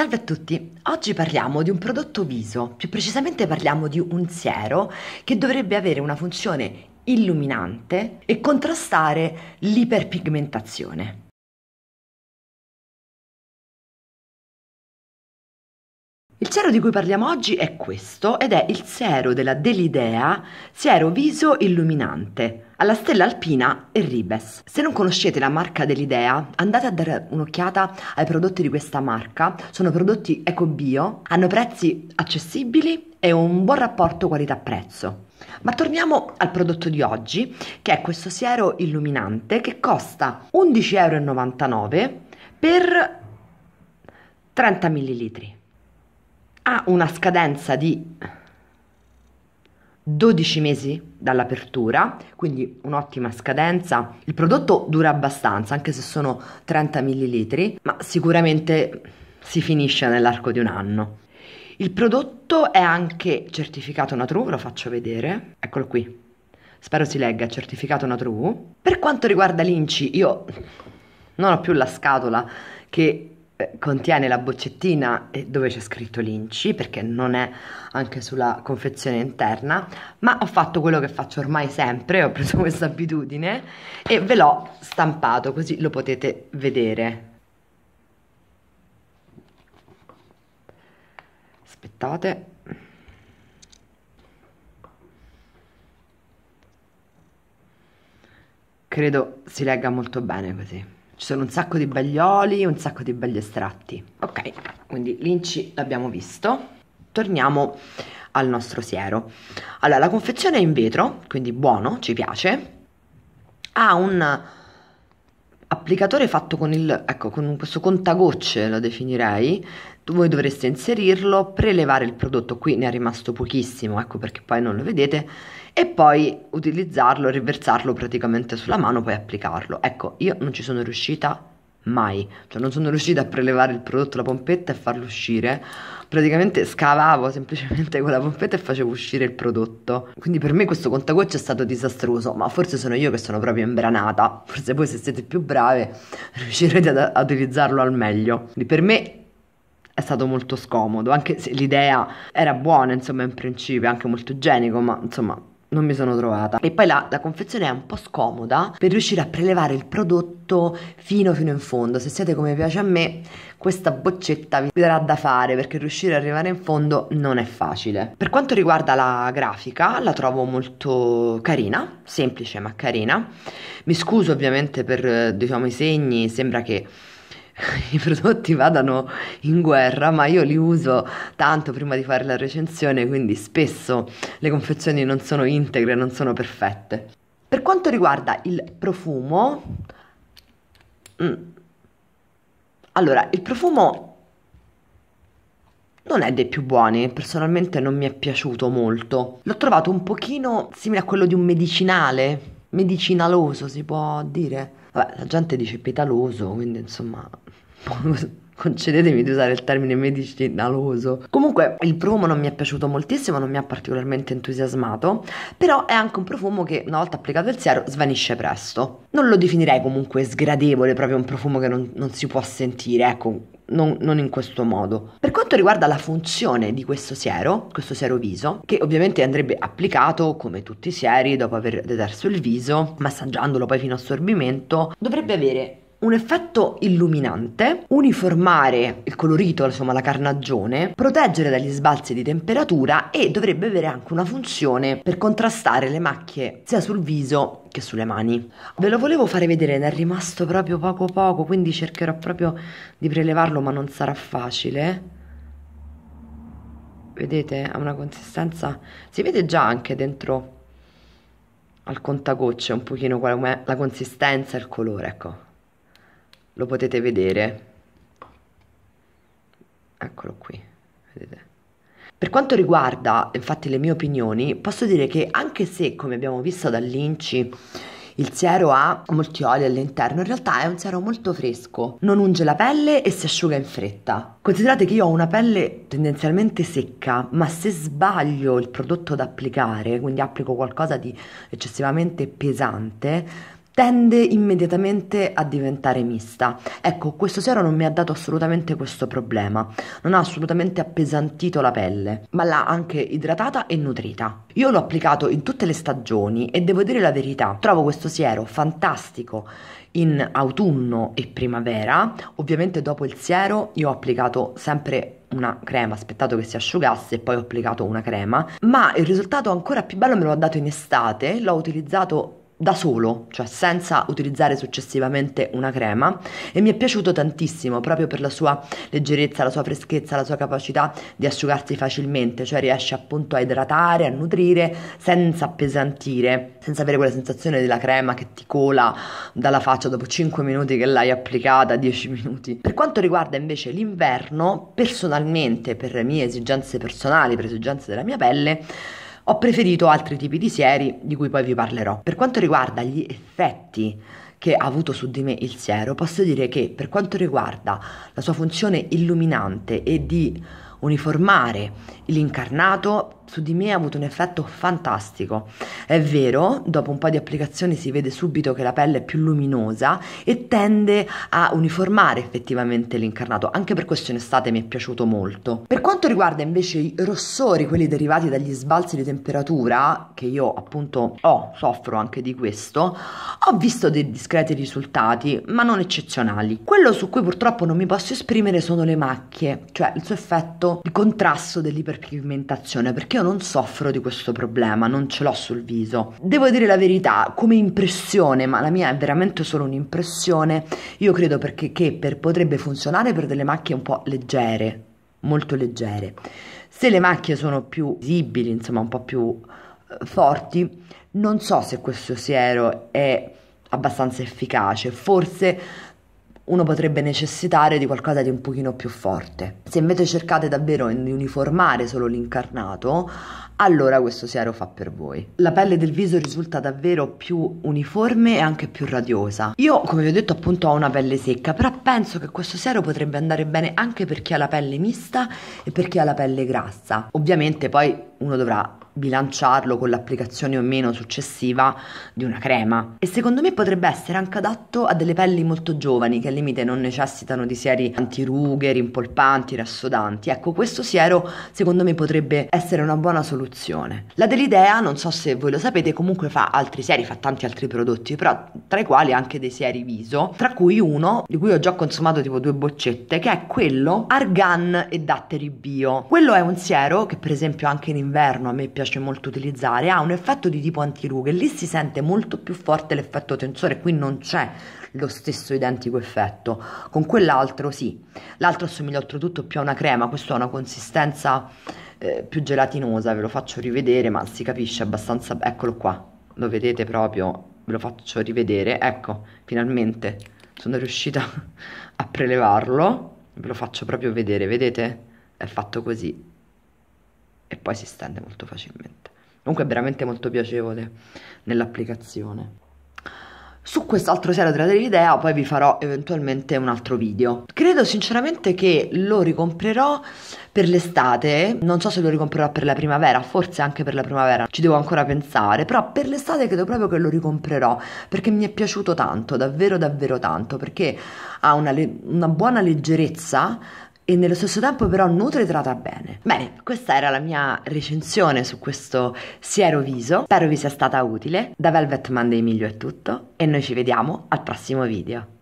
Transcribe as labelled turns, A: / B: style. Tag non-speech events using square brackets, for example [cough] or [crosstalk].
A: Salve a tutti, oggi parliamo di un prodotto viso, più precisamente parliamo di un siero che dovrebbe avere una funzione illuminante e contrastare l'iperpigmentazione. Il siero di cui parliamo oggi è questo ed è il siero della Delidea, siero viso illuminante, alla stella alpina e Ribes. Se non conoscete la marca dell'Idea, andate a dare un'occhiata ai prodotti di questa marca. Sono prodotti eco-bio, hanno prezzi accessibili e un buon rapporto qualità-prezzo. Ma torniamo al prodotto di oggi, che è questo siero illuminante che costa 11,99 euro per 30 ml ha una scadenza di 12 mesi dall'apertura, quindi un'ottima scadenza. Il prodotto dura abbastanza, anche se sono 30 ml, ma sicuramente si finisce nell'arco di un anno. Il prodotto è anche certificato Natru, ve lo faccio vedere. Eccolo qui. Spero si legga, certificato Natru. Per quanto riguarda l'Inci, io non ho più la scatola che contiene la boccettina eh, dove c'è scritto Linci perché non è anche sulla confezione interna ma ho fatto quello che faccio ormai sempre ho preso [laughs] questa abitudine e ve l'ho stampato così lo potete vedere aspettate credo si legga molto bene così ci sono un sacco di belli oli, un sacco di belli estratti. Ok, quindi l'inci l'abbiamo visto. Torniamo al nostro siero. Allora, la confezione è in vetro, quindi buono, ci piace. Ha un applicatore fatto con, il, ecco, con questo contagocce, lo definirei, voi dovreste inserirlo, prelevare il prodotto, qui ne è rimasto pochissimo, ecco perché poi non lo vedete, e poi utilizzarlo, riversarlo praticamente sulla mano, poi applicarlo. Ecco, io non ci sono riuscita mai, cioè non sono riuscita a prelevare il prodotto, la pompetta e farlo uscire, praticamente scavavo semplicemente con la pompetta e facevo uscire il prodotto. Quindi per me questo contagoccio è stato disastroso, ma forse sono io che sono proprio imbranata. Forse voi se siete più brave [laughs] riuscirete ad, ad utilizzarlo al meglio. Quindi per me è stato molto scomodo, anche se l'idea era buona, insomma, in principio, anche molto igienico, ma insomma, non mi sono trovata. E poi la, la, confezione è un po' scomoda per riuscire a prelevare il prodotto fino fino in fondo. Se siete come piace a me, questa boccetta vi darà da fare perché riuscire ad arrivare in fondo non è facile. Per quanto riguarda la grafica, la trovo molto carina, semplice ma carina. Mi scuso ovviamente per diciamo, i segni, sembra che [laughs] i prodotti vadano in guerra, ma io li uso tanto prima di fare la recensione, quindi spesso le confezioni non sono integre, non sono perfette. Per quanto riguarda il profumo, mm allora, il profumo non è dei più buoni, personalmente non mi è piaciuto molto. L'ho trovato un pochino simile a quello di un medicinale, medicinaloso si può dire. Vabbè, la gente dice petaloso, quindi insomma... [laughs] concedetemi di usare il termine medicinaloso. Comunque il profumo non mi è piaciuto moltissimo, non mi ha particolarmente entusiasmato, però è anche un profumo che una volta applicato il siero svanisce presto. Non lo definirei comunque sgradevole, proprio un profumo che non, non si può sentire, ecco, non, non, in questo modo. Per quanto riguarda la funzione di questo siero, questo siero viso, che ovviamente andrebbe applicato come tutti i sieri dopo aver deterso il viso, massaggiandolo poi fino a assorbimento, dovrebbe avere un effetto illuminante, uniformare il colorito, insomma la carnagione, proteggere dagli sbalzi di temperatura e dovrebbe avere anche una funzione per contrastare le macchie sia sul viso che sulle mani. Ve lo volevo fare vedere, ne è rimasto proprio poco poco, quindi cercherò proprio di prelevarlo, ma non sarà facile. Vedete, ha una consistenza, si vede già anche dentro al contagocce un pochino qual la consistenza e il colore, ecco lo potete vedere eccolo qui vedete per quanto riguarda infatti le mie opinioni, posso dire che anche se, come abbiamo visto dall'Inci, il siero ha molti oli all'interno, in realtà è un siero molto fresco, non unge la pelle e si asciuga in fretta. Considerate che io ho una pelle tendenzialmente secca, ma se sbaglio il prodotto da applicare, quindi applico qualcosa di eccessivamente pesante, tende immediatamente a diventare mista. Ecco, questo siero non mi ha dato assolutamente questo problema, non ha assolutamente appesantito la pelle, ma l'ha anche idratata e nutrita. Io l'ho applicato in tutte le stagioni e devo dire la verità, trovo questo siero fantastico in autunno e primavera. Ovviamente dopo il siero io ho applicato sempre una crema, aspettato che si asciugasse e poi ho applicato una crema, ma il risultato ancora più bello me lo ha dato in estate, l'ho utilizzato da solo, cioè senza utilizzare successivamente una crema e mi è piaciuto tantissimo proprio per la sua leggerezza, la sua freschezza, la sua capacità di asciugarsi facilmente, cioè riesce appunto a idratare, a nutrire senza appesantire, senza avere quella sensazione della crema che ti cola dalla faccia dopo 5 minuti che l'hai applicata, 10 minuti. Per quanto riguarda invece l'inverno, personalmente per le mie esigenze personali, per le esigenze della mia pelle, ho preferito altri tipi di sieri di cui poi vi parlerò. Per quanto riguarda gli effetti che ha avuto su di me il siero, posso dire che per quanto riguarda la sua funzione illuminante e di uniformare l'incarnato su di me ha avuto un effetto fantastico. È vero, dopo un po' di applicazioni si vede subito che la pelle è più luminosa e tende a uniformare effettivamente l'incarnato, anche per questo in estate mi è piaciuto molto. Per quanto riguarda invece i rossori, quelli derivati dagli sbalzi di temperatura, che io appunto ho, soffro anche di questo, ho visto dei discreti risultati, ma non eccezionali. Quello su cui purtroppo non mi posso esprimere sono le macchie, cioè il suo effetto processo di contrasto dell'iperpigmentazione perché io non soffro di questo problema, non ce l'ho sul viso. Devo dire la verità, come impressione, ma la mia è veramente solo un'impressione, io credo perché che per, potrebbe funzionare per delle macchie un po' leggere, molto leggere. Se le macchie sono più visibili, insomma un po' più eh, forti, non so se questo siero è abbastanza efficace, forse uno potrebbe necessitare di qualcosa di un pochino più forte. Se invece cercate davvero di uniformare solo l'incarnato, allora questo siero fa per voi. La pelle del viso risulta davvero più uniforme e anche più radiosa. Io, come vi ho detto, appunto ho una pelle secca, però penso che questo siero potrebbe andare bene anche per chi ha la pelle mista e per chi ha la pelle grassa. Ovviamente poi uno dovrà bilanciarlo con l'applicazione o meno successiva di una crema e secondo me potrebbe essere anche adatto a delle pelli molto giovani che al limite non necessitano di sieri antirughe, rimpolpanti, rassodanti. Ecco, questo siero secondo me potrebbe essere una buona soluzione produzione. La Delidea, non so se voi lo sapete, comunque fa altri seri, fa tanti altri prodotti, però tra i quali anche dei seri viso, tra cui uno di cui ho già consumato tipo due boccette, che è quello argan e datteri bio. Quello è un siero che per esempio anche in inverno a me piace molto utilizzare, ha un effetto di tipo antirughe, lì si sente molto più forte l'effetto tensore, qui non c'è lo stesso identico effetto. Con quell'altro sì, l'altro assomiglia oltretutto più a una crema, questo ha una consistenza eh, più gelatinosa, ve lo faccio rivedere, ma si capisce abbastanza, eccolo qua, lo vedete proprio, ve lo faccio rivedere, ecco, finalmente sono riuscita [laughs] a prelevarlo, ve lo faccio proprio vedere, vedete? È fatto così e poi si stende molto facilmente. Comunque è veramente molto piacevole nell'applicazione. Su quest'altro siero della Trilidea poi vi farò eventualmente un altro video. Credo sinceramente che lo ricomprerò per l'estate, non so se lo ricomprerò per la primavera, forse anche per la primavera, ci devo ancora pensare, però per l'estate credo proprio che lo ricomprerò perché mi è piaciuto tanto, davvero davvero tanto, perché ha una, una buona leggerezza e nello stesso tempo però nutre e tratta bene. Bene, questa era la mia recensione su questo siero viso, spero vi sia stata utile, da Velvet Monday Miglio è tutto e noi ci vediamo al prossimo video.